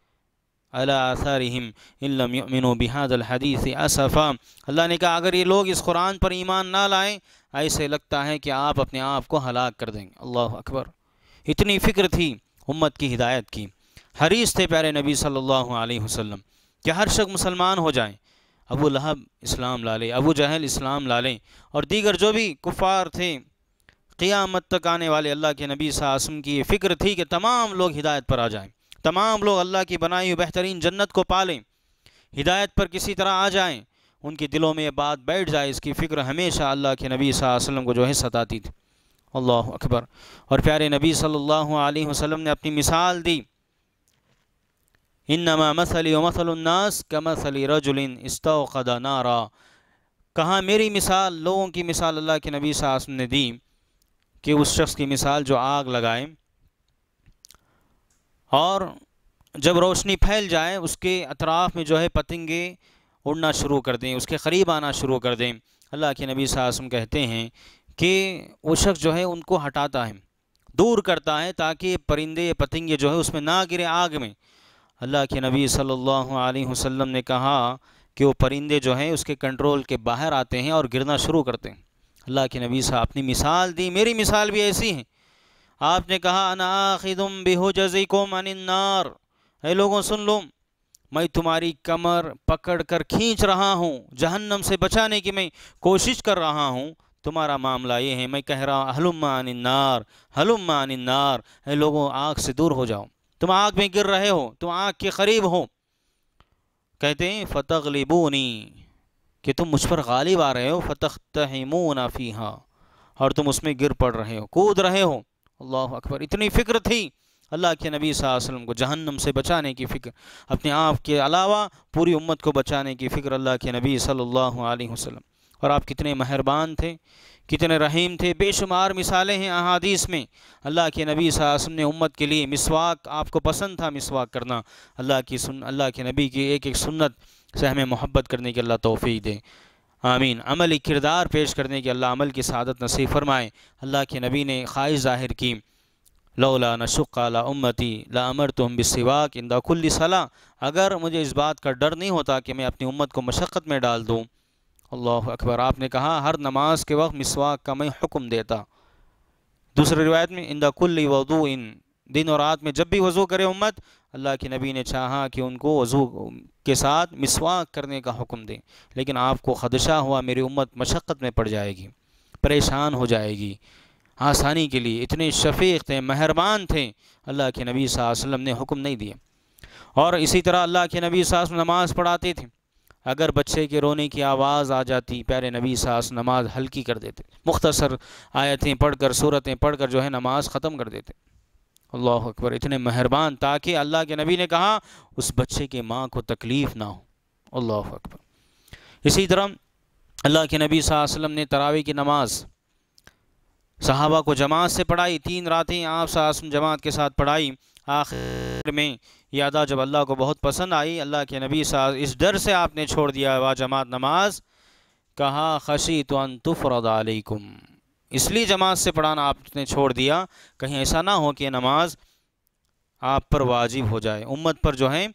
अलासारहम इमिन बिहाजल हदीस असफ़ा अल्लाह ने कहा अगर ये लोग इस कुरान पर ईमान ना लाएं ऐसे लगता है कि आप अपने आप को हलाक कर देंगे अल्लाह अकबर इतनी फ़िक्र थी उम्मत की हिदायत की हरीस थे प्यारे नबी सल्लल्लाहु अलैहि वसल्लम कि हर शख्स मुसलमान हो जाएं अबू लहब इस्लाम ला लें अबू जहल इस्लाम ला लें और दीगर जो भी कुफ़ार थे क़ियामत तक आने वाले अल्लाह के नबी सासम की ये फ़िक्र थी कि तमाम लोग हिदायत पर आ जाएँ तमाम लोग अल्लाह की बनाई हुई बेहतरीन जन्नत को पालें हिदायत पर किसी तरह आ जाएं उनके दिलों में ये बात बैठ जाए इसकी फ़िक्र हमेशा अल्लाह के नबी वसल्लम को जो है सताती थी अल्लाह अकबर और प्यारे नबी सल्लल्लाहु अलैहि वसल्लम ने अपनी मिसाल दी इन नमा मसली मसलनास का मसली रजुलिन इस्तदा नारा कहाँ मेरी मिसाल लोगों की मिसाल अल्लाह के नबी साहब ने दी कि उस शख्स की मिसाल जो आग लगाएं और जब रोशनी फैल जाए उसके अतराफ़ में जो है पतंगे उड़ना शुरू कर दें उसके करीब आना शुरू कर दें अल्लाह के नबी सासम कहते हैं कि वो शख्स जो है उनको हटाता है दूर करता है ताकि परिंदे पतंगे जो है उसमें ना गिरे आग में अल्लाह के नबी सल्लल्लाहु अलैहि वसल्लम ने कहा कि वो परिंदे जो हैं उसके कंट्रोल के बाहर आते हैं और गिरना शुरू करते हैं अल्लाह के नबी साहब अपनी मिसाल दी मेरी मिसाल भी ऐसी है आपने कहा अनाखिदम बेहोजई को मनार है लोगों सुन लो मैं तुम्हारी कमर पकड़ कर खींच रहा हूँ जहन्नम से बचाने की मैं कोशिश कर रहा हूँ तुम्हारा मामला ये है मैं कह रहा हूँ हलुम्मा अनिन्नार हलुम्मा अनिन्नार है लोगों आग से दूर हो जाओ तुम आग में गिर रहे हो तुम आग के करीब हो कहते हैं फ़तगलिबूनी कि तुम मुझ पर गालिब आ रहे हो फतख तहमूना फ़ी और तुम उसमें गिर पड़ रहे हो कूद रहे हो अल्लाह अकबर इतनी फ़िक्र थी अल्लाह के नबी वसल्लम को जहन्नम से बचाने की फ़िक्र अपने आप के अलावा पूरी उम्मत को बचाने की फ़िक्र अल्लाह के नबी सल्लल्लाहु अलैहि वसल्लम और आप कितने मेहरबान थे कितने रहीम थे बेशुमार मिसालें हैं अहादीस में अल्लाह के नबी वसल्लम ने उम्मत के लिए मिसवाक आपको पसंद था मिसवाक करना अल्लाह की सुन अल्लाह के नबी की एक एक सुन्नत से हमें मोहब्बत करने की अल्लाह तोफ़ी दें आमीन अमल किरदार पेश करने के अल्लाह अमल की सदत नसीब फरमाएँ अल्लाह के नबी ने ख्वाहिश ज़ाहिर की लौला नशुक़ा ला उम्मती ला अमर तुम बिसवाक इंदा खुल्ली सलाह अगर मुझे इस बात का डर नहीं होता कि मैं अपनी उम्मत को मशक्क़त में डाल दूँ अल्लाह अकबर आपने कहा हर नमाज के वक्त मिसवाक का मैं हुक्म देता दूसरी रिवायत में इंदा खुल्ली वदू इन दिन और रात में जब भी वज़ू करे उम्मत अल्लाह के नबी ने चाहा कि उनको वज़ू के साथ मिसवाक करने का हुक्म दें लेकिन आपको खदशा हुआ मेरी उम्मत मशक्क़त में पड़ जाएगी परेशान हो जाएगी आसानी के लिए इतने शफीक थे मेहरबान थे अल्लाह के नबी वसल्लम ने हुक्म नहीं दिए और इसी तरह अल्लाह के नबी सास नमाज़ पढ़ाते थे अगर बच्चे के रोने की आवाज़ आ जाती प्यारे नबी सास नमाज़ हल्की कर देते मुख्तसर आयतें पढ़कर सूरतें पढ़कर जो है नमाज़ ख़त्म कर देते अल्लाह अकबर इतने मेहरबान ताकि अल्लाह के नबी ने कहा उस बच्चे की माँ को तकलीफ़ ना हो अल्लाह अकबर इसी तरह अल्लाह के नबी वसल्लम ने तरावी की नमाज़ सहाबा को जमात से पढ़ाई तीन रातें आप सासम जमात के साथ पढ़ाई आखिर में यादा जब अल्लाह को बहुत पसंद आई अल्लाह के नबी सा इस डर से आपने छोड़ दिया वाह जमात नमाज कहा खशी तो अनतुफ़रदालकुम इसलिए जमात से पढ़ाना आपने छोड़ दिया कहीं ऐसा ना हो कि नमाज आप पर वाजिब हो जाए उम्मत पर जो है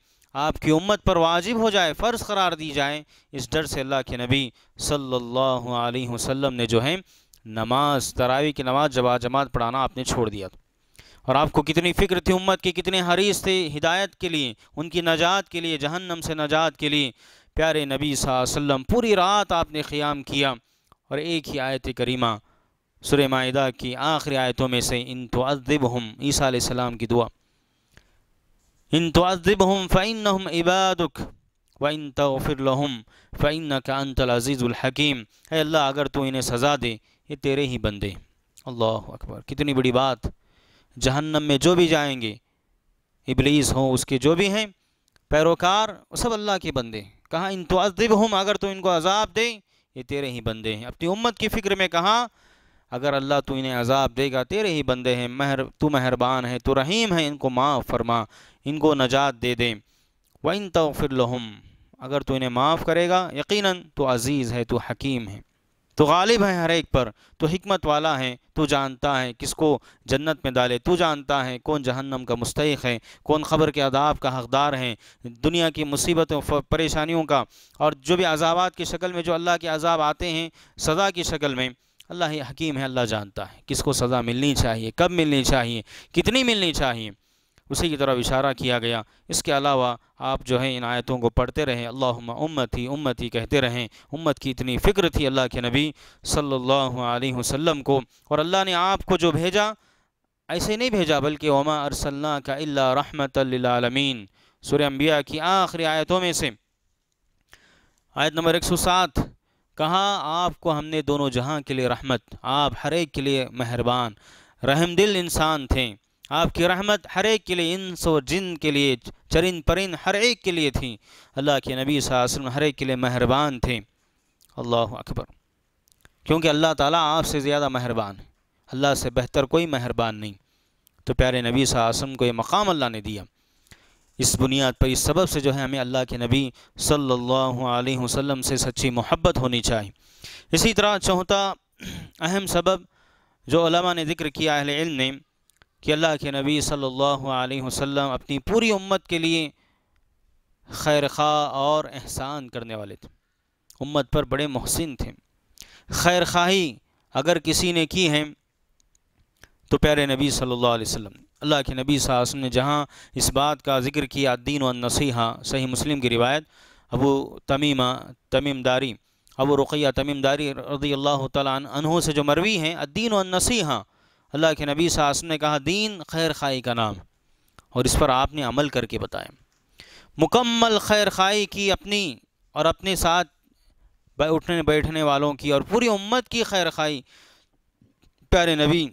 आपकी उम्मत पर वाजिब हो जाए फ़र्ज़ करार दी जाए इस डर से अल्लाह के नबी सल्लल्लाहु अलैहि वसल्लम ने जो है नमाज तरावी की नमाज जवा जमात पढ़ाना आपने छोड़ दिया और आपको कितनी फ़िक्र थी उम्मत की कितने हरीस थे हिदायत के लिए उनकी नजात के लिए जहन्नम से नजात के लिए प्यारे नबी वसल्लम पूरी रात आपने क़्याम किया और एक ही आयत करीमा सुर की आखिरी आयतों में से इन अजब हम ईसा सलाम की दुआ इन अजब हम फ़ैन हम इबादक व इन तफ़िर लहम फ़ैन का अज़ीज़ुलहकीम है अल्लाह अगर तो इन्हें सज़ा दे ये तेरे ही बंदे अल्लाह अकबर कितनी बड़ी बात जहन्नम में जो भी जाएंगे इबलीस हों उसके जो भी हैं पैरोकार सब अल्लाह के बंदे कहाँ इन अजब हम अगर तो इनको अजाब दे ये तेरे ही बंदे हैं अपनी उम्मत की फ़िक्र में कहाँ अगर अल्लाह तू इन्हें अजाब देगा तेरे ही बंदे हैं महर तू मेहरबान है तो रहीम है इनको माफ़ फरमा इनको नजात दे दे व इन फिर लहम अगर तू इन्हें माफ़ करेगा यकीन तो अज़ीज़ है तो हकीम है तो गालिब है हर एक पर तो हमत वाला है तू जानता है किसको जन्नत में डाले तू जानता है कौन जहन्नम का मुस्तक है कौन ख़बर के अदाब का हकदार है दुनिया की मुसीबतों परेशानियों का और जो भी अजाबात की शक्ल में जो अल्लाह के अजाब आते हैं सज़ा की शक्ल में अल्लाह हकीम है अल्लाह जानता है किसको सज़ा मिलनी चाहिए कब मिलनी चाहिए कितनी मिलनी चाहिए उसी की तरफ इशारा किया गया इसके अलावा आप जो है इन आयतों को पढ़ते रहें अल्लाह उम्मत ही कहते रहें उम्मत की इतनी फ़िक्र थी अल्लाह के नबी सल्लल्लाहु अलैहि वसल्लम को और अल्लाह ने आपको जो भेजा ऐसे नहीं भेजा बल्कि उमा अरसल्ला का अल्ला रहमत आलमीन सुर अम्बिया की आखिरी आयतों में से आयत नंबर एक सौ सात कहा आपको हमने दोनों जहां के लिए रहमत आप हर एक के लिए मेहरबान रहमदिल इंसान थे आपकी रहमत हर एक के लिए इंस और जिन के लिए चरिन परिन हर एक के लिए थी अल्लाह के नबी वसल्लम हर एक के लिए मेहरबान थे अल्लाह अकबर क्योंकि अल्लाह ताला आपसे ज़्यादा मेहरबान है अल्लाह से बेहतर कोई मेहरबान नहीं तो प्यारे नबी वसल्लम को ये मकाम अल्लाह ने दिया इस बुनियाद पर इस सबब से जो है हमें अल्लाह के नबी सल्लल्लाहु अलैहि वसल्लम से सच्ची मोहब्बत होनी चाहिए इसी तरह चौथा अहम सबब जो ने ज़िक्र किया अहल इल्म ने कि अल्लाह के नबी सल्लल्लाहु अलैहि वसल्लम अपनी पूरी उम्मत के लिए खैर खा और एहसान करने वाले थे उम्मत पर बड़े मोहसिन थे खैर खाही अगर किसी ने की है तो प्यारे नबी सल्लल्लाहु अलैहि वसल्लम ने अल्लाह के नबी साहब ने जहाँ इस बात का जिक्र किया दीन व नसीहा सही मुस्लिम की रिवायत अबू तमीमा तमीमदारी अबू रुक़ैया तमीमदारी रदी अल्लाह तहों से जो मरवी हैं अद्दीन व नसीहा अल्लाह के नबी साहब ने कहा दीन खैर खाई का नाम और इस पर आपने अमल करके बताया मुकम्मल खैर खाई की अपनी और अपने साथ उठने बैठने वालों की और पूरी उम्मत की खैर खाई प्यारे नबी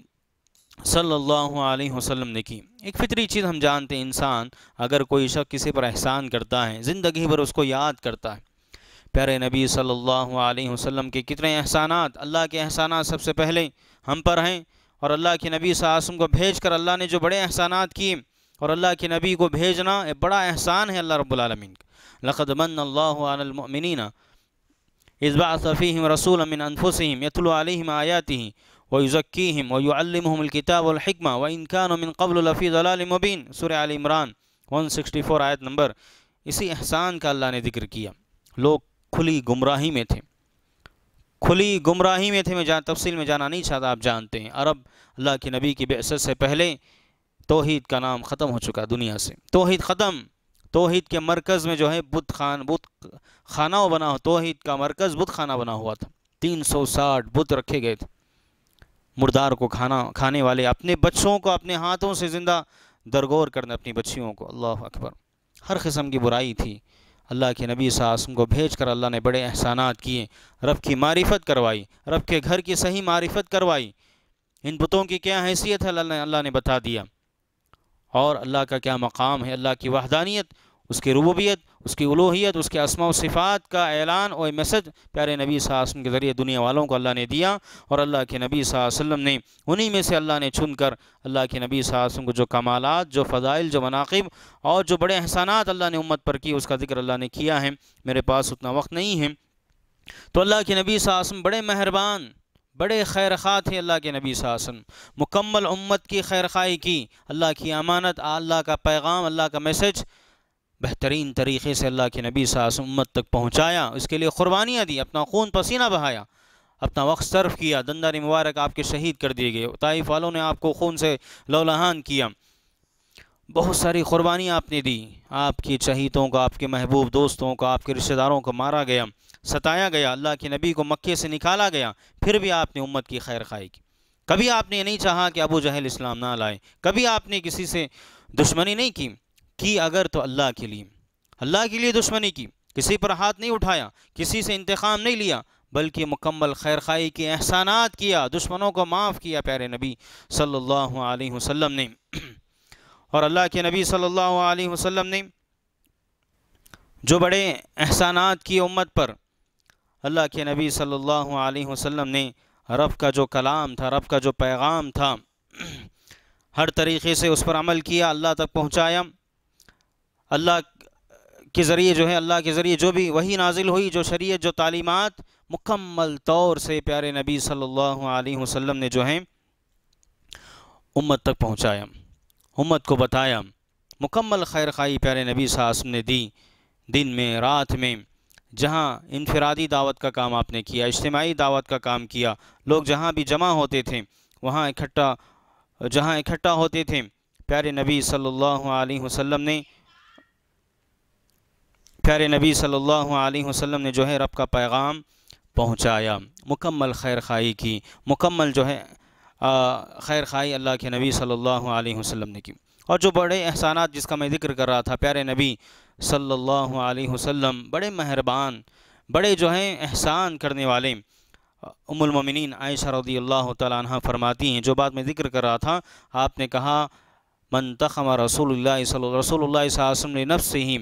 सल्लल्लाहु अलैहि वसल्लम ने की एक फितरी चीज़ हम जानते हैं इंसान अगर कोई शख्स किसी पर एहसान करता है ज़िंदगी भर उसको याद करता है प्यारे नबी सल्लल्लाहु अलैहि वसल्लम के कितने एहसानात अल्लाह के एहसानात सबसे पहले हम पर हैं और अल्लाह के नबी सासम को भेज कर अल्लाह ने जो बड़े एहसानात किए और अल्लाह के नबी को भेजना एक बड़ा एहसान है अल्लाह रबालमीन का लक़दमन अल्लामिन इसबा सफ़ीम रसूल अमिन अनफुसम यतल आयाति वयुज़क्कीम वयुअलमकिताबलकमा व इनकान मिन कबल लफ़ी मुबीन सुर आल इमरान 164 आयत नंबर इसी एहसान का अल्लाह ने जिक्र किया लोग खुली गुमराही में थे खुली गुमराही में थे मैं जहाँ तफसील में जाना नहीं चाहता आप जानते हैं अरब अल्लाह के नबी की बेसत से पहले तोहद का नाम ख़त्म हो चुका दुनिया से तोहद ख़त्म तोहद के मरकज़ में जो है बुत खान बुत खाना बना हो तोहद का मरकज़ बुत खाना बना हुआ था 360 बुत रखे गए थे मुर्दार को खाना खाने वाले अपने बच्चों को अपने हाथों से ज़िंदा दरगोर करने अपनी बच्चियों को अल्लाह अकबर हर किस्म की बुराई थी अल्लाह के नबी सासम को भेज कर अल्लाह ने बड़े एहसानात किए रब की मारिफत करवाई रब के घर की सही मारिफत करवाई इन बुतों की क्या हैसियत है अल्लाह ने बता दिया और अल्लाह का क्या मकाम है अल्लाह की वहदानियत उसकी रबूबियत उसकी उलोहियत उसके आसमा सिफ़ात का ऐलान और मैसेज प्यारे नबी सासम के ज़रिए दुनिया वालों को अल्लाह ने दिया और अल्लाह के नबी सासम ने उन्हीं में से अल्लाह ने चुन कर अल्लाह के नबी सासम को जो कमालत जो फ़ज़ाइल जो मनाकब और जो बड़े एहसाना अल्लाह ने उम्मत पर किए उसका जिक्र अल्लाह ने किया है मेरे पास उतना वक्त नहीं है तो अल्लाह के नबी सासम बड़े मेहरबान बड़े खैर खा थे अल्लाह के नबी सासन मुकम्मल उम्मत की खैर खाई की अल्लाह की अमानत अल्लाह का पैगाम अल्लाह का मैसेज बेहतरीन तरीके से अल्लाह के नबी सास उम्मत तक पहुँचाया उसके लिए क़ुरबानियाँ दी अपना खून पसीना बहाया अपना वक्त सर्फ किया ने मुबारक आपके शहीद कर दिए गए ताइफ वालों ने आपको खून से लोलहान किया बहुत सारी क़ुरबानियाँ आपने दी आपके चहीतों का आपके महबूब दोस्तों का आपके रिश्तेदारों को मारा गया सताया गया अल्लाह के नबी को मक्के से निकाला गया फिर भी आपने उम्मत की खैर खाई की कभी आपने ये नहीं चाहा कि अबू जहल इस्लाम ना लाए कभी आपने किसी से दुश्मनी नहीं की की अगर तो अल्लाह के लिए अल्लाह के लिए दुश्मनी की किसी पर हाथ नहीं उठाया किसी से इंतकाम नहीं लिया बल्कि मुकम्मल खैर खाई के एहसानात किया दुश्मनों को माफ़ किया प्यारे नबी सल्लल्लाहु अलैहि वसल्लम ने और अल्लाह के नबी सल्लल्लाहु अलैहि वसल्लम ने जो बड़े एहसानात किए उम्मत पर अल्लाह के नबी सल्लल्लाहु अलैहि वसल्लम ने रब का जो कलाम था रब का जो पैगाम था हर तरीके से उस पर अमल किया अल्लाह तक पहुँचाया अल्लाह के ज़रिए जो है अल्लाह के ज़रिए जो भी वही नाजिल हुई जो शरीयत जो तालीमत मुकम्मल तौर से प्यारे नबी सल्लल्लाहु अलैहि वसल्लम ने जो है उम्मत तक पहुँचाया उम्मत को बताया मुकम्मल खैर खाई प्यारे नबी सासम ने दी दिन में रात में जहाँ इनफरादी दावत का काम आपने किया इज्तमाही दावत का काम किया लोग जहाँ भी जमा होते थे वहाँ इकट्ठा जहाँ इकट्ठा होते थे प्यारे नबी सल्लल्लाहु अलैहि वसल्लम ने प्यारे नबी सल्लल्लाहु अलैहि वसल्लम ने जो है रब का पैगाम पहुंचाया मुकम्मल खैर खाई की मुकम्मल जो है खैर खाई अल्लाह के नबी सल्लल्लाहु अलैहि वसल्लम ने की और जो बड़े एहसानात जिसका मैं जिक्र कर रहा था प्यारे नबी सल्लल्लाहु अलैहि वसल्लम बड़े मेहरबान बड़े जो हैं एहसान करने वाले उमुलमिन आयशा रदी अल्लाह तह फरमाती हैं जो बात मैं ज़िक्र कर रहा था आपने कहा मन तखमा रसूल ने नफ़ से ही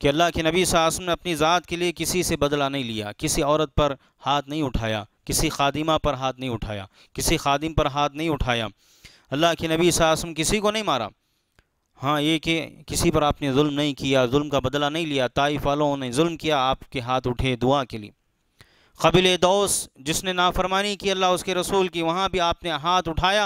कि अल्लाह के नबी सासम ने अपनी ज़ात के लिए किसी से बदला नहीं लिया किसी औरत पर हाथ नहीं उठाया किसी खादिमा पर हाथ नहीं उठाया किसी खादिम पर हाथ नहीं उठाया अल्लाह के नबी सासम किसी को नहीं मारा हाँ ये कि किसी पर आपने जुल्म नहीं किया जुल्म का बदला नहीं लिया ताइफ वालों ने जुल्म किया आपके हाथ उठे दुआ के लिए कबिल दोस्त जिसने नाफरमानी की अल्लाह उसके रसूल की वहाँ भी आपने हाथ उठाया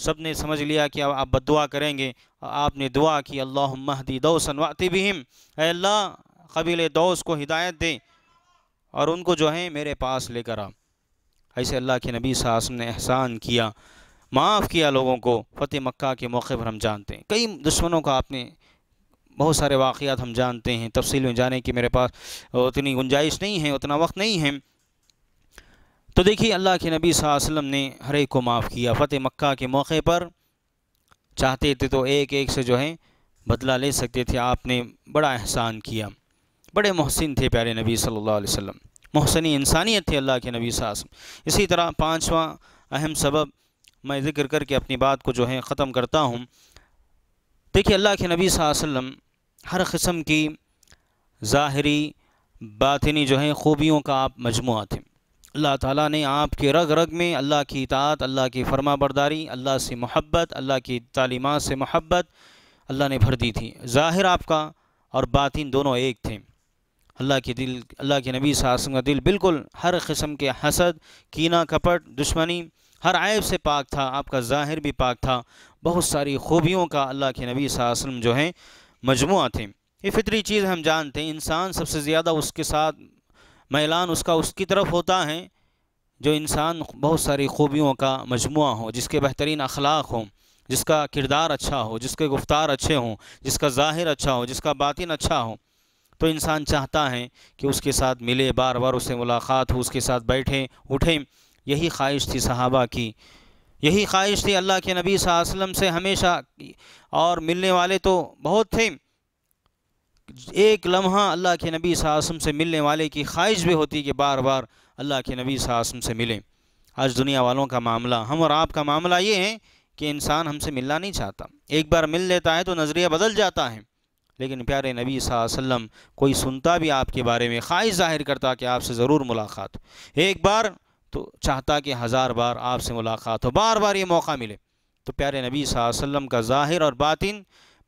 सब ने समझ लिया कि अब आप बदुआ करेंगे और आपने दुआ की अल्लाह महदी दोसन वातिबिहिम अल्लाह कबील दोस को हिदायत दे और उनको जो है मेरे पास लेकर आ ऐसे अल्लाह के नबी सासम ने एहसान किया माफ़ किया लोगों को फ़तेह मक्का के मौके पर हम जानते हैं कई दुश्मनों का आपने बहुत सारे वाक़ात हम जानते हैं तफसील में जाने की मेरे पास उतनी गुंजाइश नहीं है उतना वक्त नहीं है तो देखिए अल्लाह के नबी वसल्लम ने हर एक को माफ़ किया फ़तेह मक्का के मौके पर चाहते थे तो एक एक से जो है बदला ले सकते थे आपने बड़ा एहसान किया बड़े मोहसिन थे प्यारे नबी सल्लल्लाहु अलैहि वसल्लम मोहसिन इंसानियत थे अल्लाह के नबी वसल्लम इसी तरह पाँचवा अहम सबब मैं ज़िक्र करके अपनी बात को जो है ख़त्म करता हूँ देखिए अल्लाह के नबी वसल्लम हर कस्म की ज़ाहरी बातनी जो है ख़ूबियों का आप मजमु थे अल्लाह ताला ने आपके रग रग में अल्लाह की इतात अल्लाह की फरमा बरदारी अल्लाह से मोहब्बत अल्लाह की तालीमत से मोहब्बत अल्लाह ने भर दी थी ज़ाहिर आपका और बातिन दोनों एक थे अल्लाह के दिल अल्लाह के नबी सासम का दिल बिल्कुल हर किस्म के हसद कीना कपट दुश्मनी हर आयब से पाक था आपका ज़ाहिर भी पाक था बहुत सारी खूबियों का अल्लाह के नबी सासम जो हैं मजमू थे ये फितरी चीज़ हम जानते हैं इंसान सबसे ज़्यादा उसके साथ मैलान उसका उसकी तरफ होता है जो इंसान बहुत सारी खूबियों का मजमु हो जिसके बेहतरीन अखलाक हों जिसका किरदार अच्छा हो जिसके गुफ्तार अच्छे हों जिसका ज़ाहिर अच्छा हो जिसका बातिन अच्छा हो तो इंसान चाहता है कि उसके साथ मिले बार बार उससे मुलाकात हो उसके साथ बैठें उठें यही ख्वाहिश थी सहाबा की यही ख्वाहिश थी अल्लाह के नबी वसल्लम से हमेशा और मिलने वाले तो बहुत थे एक लम्हा अल्लाह के नबी सासम से मिलने वाले की ख्वाहिश भी होती कि बार बार अल्लाह के नबी सासम से मिलें आज दुनिया वालों का मामला हम और आपका मामला ये है कि इंसान हमसे मिलना नहीं चाहता एक बार मिल लेता है तो नज़रिया बदल जाता है लेकिन प्यारे नबी वसल्लम कोई सुनता भी आपके बारे में ख्वाहिश जाहिर करता कि आपसे ज़रूर मुलाकात एक बार तो चाहता कि हज़ार बार आपसे मुलाकात हो बार बार ये मौका मिले तो प्यारे नबी वसल्लम का ज़ाहिर और बातिन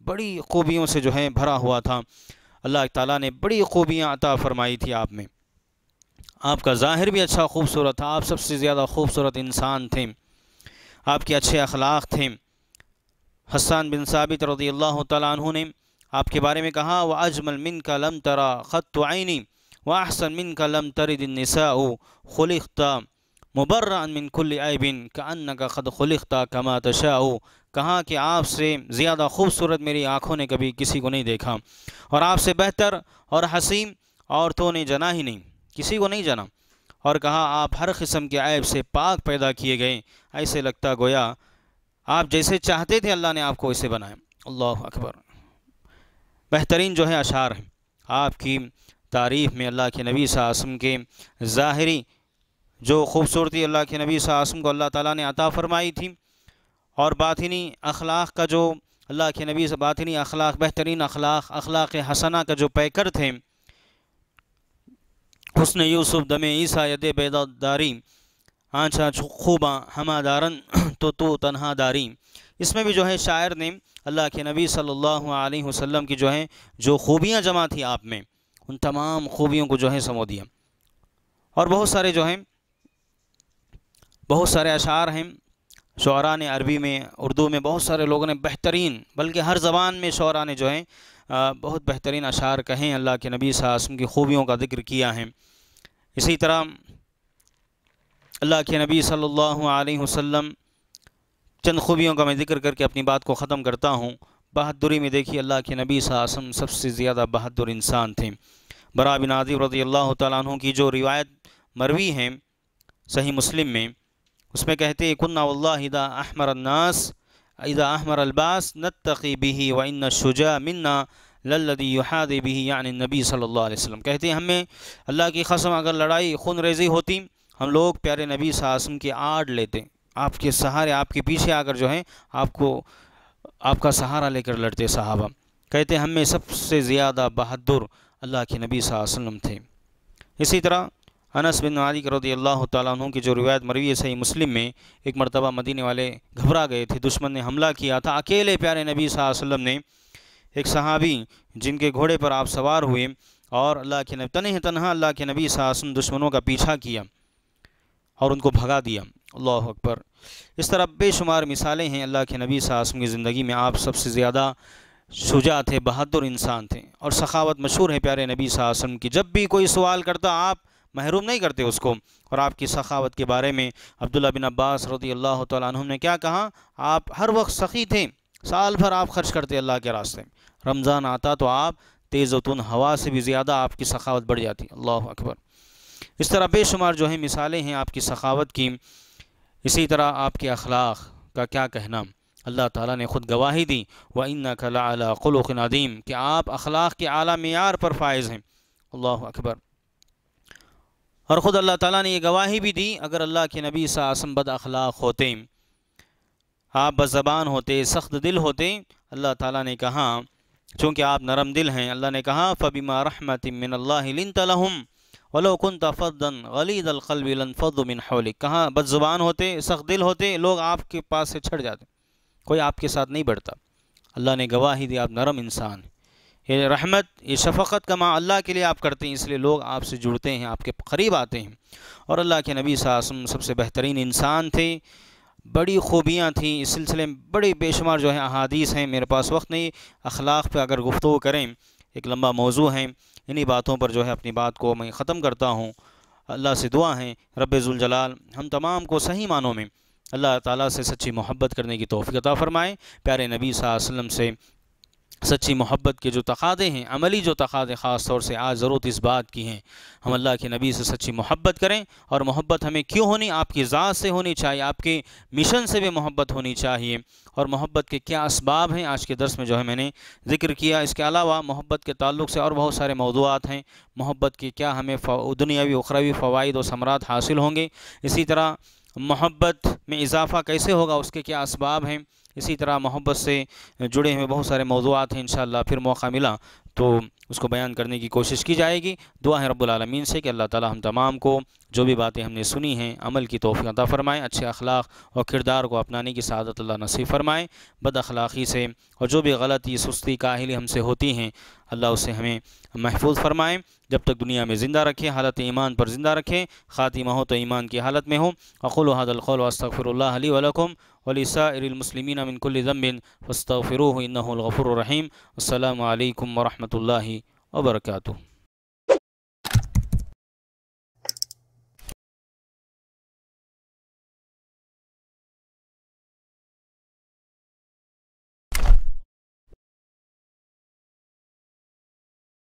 बड़ी खूबियों से जो है भरा हुआ था अल्लाह ताला ने बड़ी खूबियाँ अता फ़रमाई थी आप में आपका ज़ाहिर भी अच्छा खूबसूरत था आप सबसे ज़्यादा खूबसूरत इंसान थे आपके अच्छे अखलाक थे हसान बिन साबित रजी अल्लाह तु ने आपके बारे में कहा व अजमल मिन का लम तरा ख़त आइनी व अहसन मिन का लम तरिदिनसा खुलता मुबर्रन मिन कुल आयबिन का का ख़द खुलता कमा तशाओ कहा कि आपसे ज़्यादा खूबसूरत मेरी आँखों ने कभी किसी को नहीं देखा और आपसे बेहतर और हसीम औरतों ने जना ही नहीं किसी को नहीं जना और कहा आप हर किस्म के ऐब से पाक पैदा किए गए ऐसे लगता गोया आप जैसे चाहते थे अल्लाह ने आपको ऐसे बनाया अल्लाह अकबर बेहतरीन जो है अशार है आपकी तारीफ़ में अल्लाह के नबी सासम के ज़ाहरी जो खूबसूरती अल्लाह के नबी सासम को अल्लाह ताला ने अता फ़रमाई थी और बातनी अखलाक का जो अल्लाह के नबी से बातनी अखलाक बेहतरीन अखलाक अखलाक हसना का जो पैकर थे उसने यूसुफ दम ईसा यद बेदारी आँचा खूबा हमादारन तो तो तनहा दारी इसमें भी जो है शायर ने अल्लाह के नबी सल्लल्लाहु अलैहि वसल्लम की जो है जो खूबियाँ जमा थी आप में उन तमाम खूबियों को जो है समो दिया और बहुत सारे जो हैं बहुत सारे अशार हैं शरा ने अरबी में उर्दू में बहुत सारे लोगों ने बेहतरीन बल्कि हर ज़बान में शरा ने जो है बहुत बेहतरीन अशार कहें अल्लाह के नबी सासम की खूबियों का जिक्र किया है इसी तरह अल्लाह के नबी सल्लल्लाहु अलैहि वसल्लम चंद खूबियों का मैं जिक्र करके अपनी बात को ख़त्म करता हूँ बहादुरी में देखिए अल्लाह के नबी सासम सबसे ज़्यादा बहादुर इंसान थे बराबिन बिन रज़ी रदी अल्लाह तु की जो रिवायत मरवी हैं सही मुस्लिम में उसमें कहते कुन्नादा अहमर अन्नास इदा अहमर अलबास नतकी बिही वन शुजा मन्ना लल्लदी यहाद भी यानि नबी सल्लल्लाहु अलैहि वसल्लम कहते हैं हमें अल्लाह की कसम अगर लड़ाई खून रेजी होती हम लोग प्यारे नबी सासम की आड़ लेते आपके सहारे आपके पीछे आकर जो है आपको आपका सहारा लेकर लड़ते साहबा कहते हमें सबसे ज़्यादा बहादुर अल्लाह के नबी वसल्लम थे इसी तरह अनस बिन मालिक रदी अल्लाह तु की जो रिवायत मरवी है सही मुस्लिम में एक मरतबा मदीने वाले घबरा गए थे दुश्मन ने हमला किया था अकेले प्यारे नबी वसल्लम ने एक सहाबी जिनके घोड़े पर आप सवार हुए और अल्लाह के नबी तन तनहा अल्लाह के नबी सासन दुश्मनों का पीछा किया और उनको भगा दिया अल्लाह अकबर इस तरह बेशुमार मिसालें हैं अल्लाह के नबी सासन की ज़िंदगी में आप सबसे ज़्यादा शुजा थे बहादुर इंसान थे और सखावत मशहूर है प्यारे नबी सासन की जब भी कोई सवाल करता आप महरूम नहीं करते उसको और आपकी सखावत के बारे में अब्दुल्ला बिन अब्बास रदी अल्लाह तुम ने क्या कहा आप हर वक्त सखी थे साल भर आप खर्च करते अल्लाह के रास्ते में रमज़ान आता तो आप तेज़तुन हवा से भी ज़्यादा आपकी सखावत बढ़ जाती अल्लाह अकबर इस तरह बेशुमार जो है मिसालें हैं आपकी सखावत की इसी तरह आपके अखलाक का क्या कहना अल्लाह ताला ने ख़ुद गवाही दी व इन्ना कला अला नदीम कि आप अखलाक के आला मैार पर फायज़ हैं अल्लाह अकबर और ख़ुद अल्लाह ताला ने यह गवाही भी दी अगर अल्लाह के नबी सासम बद अखलाक होते आप बज़बान होते सख्त दिल होते अल्लाह ताला ने कहा चूँकि आप नरम दिल हैं अल्लाह ने कहा फ़बीमा रहमत मिन वलोकन वलोकुन तफ़दन गलीद अलकलबिलफ़मिन होल कहाँ बदज़ुबान होते सख्त दिल होते लोग आपके पास से छट जाते कोई आपके साथ नहीं बढ़ता अल्लाह ने गवाही दी आप नरम इंसान हैं ये रहमत ये शफ़क़त का माँ अल्लाह के लिए आप करते हैं इसलिए लोग आपसे जुड़ते हैं आपके करीब आते हैं और अल्लाह के नबी सासम सबसे बेहतरीन इंसान थे बड़ी खूबियाँ थी इस सिलसिले में बड़े बेशुमार जो है अहादीस हैं मेरे पास वक्त नहीं अखलाक पर अगर गुफ्तु करें एक लम्बा मौजू है इन्हीं बातों पर जो है अपनी बात को मैं ख़त्म करता हूँ अल्लाह से दुआ है रब्ज़ुलजलाल हम तमाम को सही मानों में अल्लाह ताला से सच्ची मोहब्बत करने की तोफ़ी अता फ़रमाएँ प्यारे नबी वसलम से सच्ची मोहब्बत के जो तकादे हैं अमली जो तकादे ख़ास तौर से आज ज़रूरत इस बात की हैं हम अल्लाह के नबी से सच्ची मोहब्बत करें और मोहब्बत हमें क्यों होनी आपकी ज़ात से होनी चाहिए आपके मिशन से भी मोहब्बत होनी चाहिए और मोहब्बत के क्या इसबाब हैं आज के दर्स में जो है मैंने जिक्र किया इसके अलावा मोहब्बत के ताल्लुक से और बहुत सारे मौजूद हैं मोहब्बत के क्या हमें दुनियावी उखरावी फ़वाद और समरात हासिल होंगे इसी तरह मोहब्बत में इजाफ़ा कैसे होगा उसके क्या इसबाब हैं इसी तरह मोहब्बत से जुड़े हुए बहुत सारे मौजूद हैं इन फिर मौका मिला तो उसको बयान करने की कोशिश की जाएगी दुआ है रब्लमीन से कि अल्लाह ताला हम तमाम को जो भी बातें हमने सुनी हैं अमल की तोफ़ी अदा फ़रमाएँ अच्छे अखलाक और किरदार को अपनाने की सादत अल्लाह नसीब फ़रमाएँ बद अखलाक़ी से और जो भी गलती सुस्ती काहली हमसे होती हैं अल्लाह उसे हमें महफूज फरमाएँ जब तक दुनिया में ज़िंदा रखें हालत ईमान पर ज़िंदा रखें ख़ातिमा हो तो ईमान की हालत में हो अकुल हदलखल वस्तफ़र ولسائر المسلمين من كل ذنب فاستغفروه إنه الغفور الرحيم والسلام عليكم ورحمة الله وبركاته